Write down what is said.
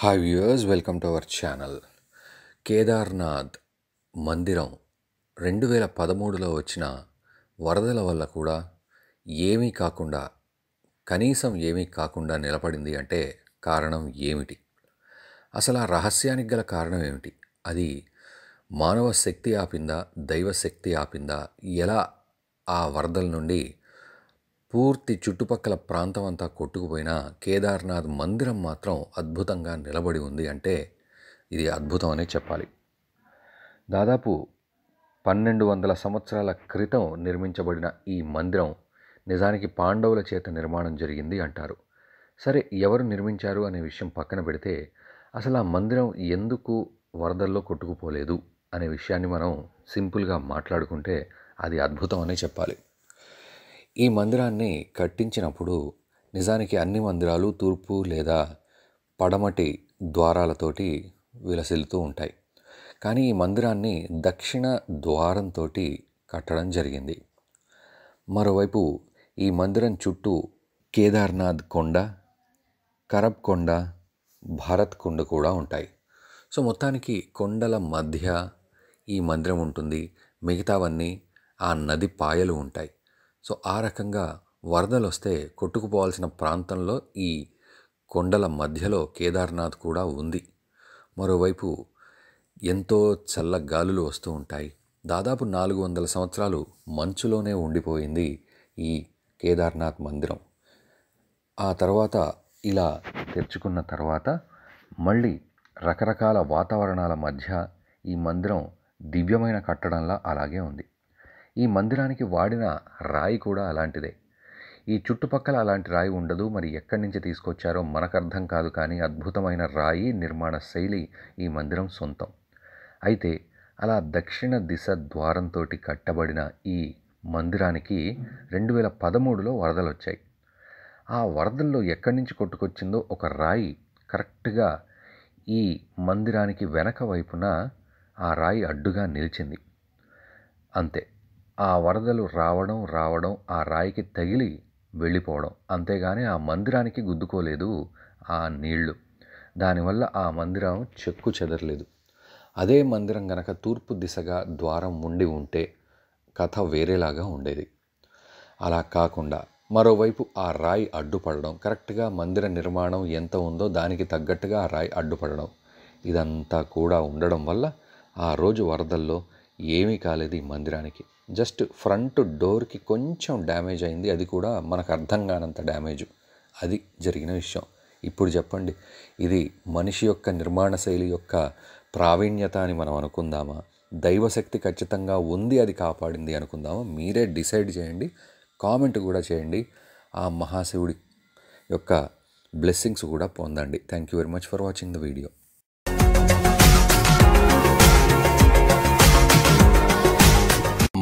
hi viewers welcome to our channel Kedarnath మందిరం రెండు వేల పదమూడులో వచ్చిన వరదల వల్ల కూడా ఏమీ కాకుండా కనీసం ఏమీ కాకుండా నిలబడింది అంటే కారణం ఏమిటి అసలు ఆ రహస్యానికి గల కారణం ఏమిటి అది మానవ శక్తి ఆపిందా దైవ శక్తి ఆపిందా ఎలా ఆ వరదల నుండి పూర్తి చుట్టుపక్కల ప్రాంతం అంతా కొట్టుకుపోయిన కేదార్నాథ్ మందిరం మాత్రం అద్భుతంగా నిలబడి ఉంది అంటే ఇది అద్భుతం అనే చెప్పాలి దాదాపు పన్నెండు వందల సంవత్సరాల క్రితం నిర్మించబడిన ఈ మందిరం నిజానికి పాండవుల చేత నిర్మాణం జరిగింది అంటారు సరే ఎవరు నిర్మించారు అనే విషయం పక్కన పెడితే అసలు ఆ మందిరం ఎందుకు వరదల్లో కొట్టుకుపోలేదు అనే విషయాన్ని మనం సింపుల్గా మాట్లాడుకుంటే అది అద్భుతం అనే చెప్పాలి ఈ మందిరాన్ని కట్టించినప్పుడు నిజానికి అన్ని మందిరాలు తూర్పు లేదా పడమటి ద్వారాలతోటి విలసిల్లుతూ ఉంటాయి కానీ ఈ మందిరాన్ని దక్షిణ ద్వారంతో కట్టడం జరిగింది మరోవైపు ఈ మందిరం చుట్టూ కేదార్నాథ్ కొండ కరబ్ కొండ భారత్ కొండ కూడా ఉంటాయి సో మొత్తానికి కొండల మధ్య ఈ మందిరం ఉంటుంది మిగతావన్నీ ఆ నది పాయలు ఉంటాయి సో ఆ రకంగా వరదలు వస్తే కొట్టుకుపోవాల్సిన ప్రాంతంలో ఈ కొండల మధ్యలో కేదార్నాథ్ కూడా ఉంది మరోవైపు ఎంతో చల్ల గాలులు వస్తూ ఉంటాయి దాదాపు నాలుగు వందల సంవత్సరాలు మంచులోనే ఉండిపోయింది ఈ కేదార్నాథ్ మందిరం ఆ తర్వాత ఇలా తెరుచుకున్న తర్వాత మళ్ళీ రకరకాల వాతావరణాల మధ్య ఈ మందిరం దివ్యమైన కట్టడంలా అలాగే ఉంది ఈ మందిరానికి వాడిన రాయి కూడా అలాంటిదే ఈ చుట్టుపక్కల అలాంటి రాయి ఉండదు మరి ఎక్కడి నుంచి తీసుకొచ్చారో మనకు అర్థం కాదు కానీ అద్భుతమైన రాయి నిర్మాణ శైలి ఈ మందిరం సొంతం అయితే అలా దక్షిణ దిశ ద్వారంతో కట్టబడిన ఈ మందిరానికి రెండు వేల పదమూడులో వరదలు వచ్చాయి ఆ వరదల్లో ఎక్కడి నుంచి కొట్టుకొచ్చిందో ఒక రాయి కరెక్ట్గా ఈ మందిరానికి వెనక వైపున ఆ రాయి అడ్డుగా నిలిచింది అంతే ఆ వరదలు రావడం రావడం ఆ రాయికి తగిలి వెళ్ళిపోవడం అంతేగాని ఆ మందిరానికి గుద్దుకోలేదు ఆ నీళ్లు దానివల్ల ఆ మందిరం చెక్కు చెదరలేదు అదే మందిరం గనక తూర్పు దిశగా ద్వారం ఉండి ఉంటే కథ వేరేలాగా ఉండేది అలా కాకుండా మరోవైపు ఆ రాయి అడ్డుపడడం కరెక్ట్గా మందిర నిర్మాణం ఎంత ఉందో దానికి తగ్గట్టుగా ఆ రాయి అడ్డుపడడం ఇదంతా కూడా ఉండడం వల్ల ఆ రోజు వరదల్లో ఏమీ కాలేదు ఈ మందిరానికి జస్ట్ ఫ్రంట్ డోర్కి కొంచెం డ్యామేజ్ అయింది అది కూడా మనకు అర్థం కానంత డ్యామేజ్ అది జరిగిన విషయం ఇప్పుడు చెప్పండి ఇది మనిషి యొక్క నిర్మాణ శైలి యొక్క ప్రావీణ్యత అని మనం అనుకుందామా దైవశక్తి ఖచ్చితంగా ఉంది అది కాపాడింది అనుకుందామా మీరే డిసైడ్ చేయండి కామెంట్ కూడా చేయండి ఆ మహాశివుడి యొక్క బ్లెస్సింగ్స్ కూడా పొందండి thank you very much for watching the video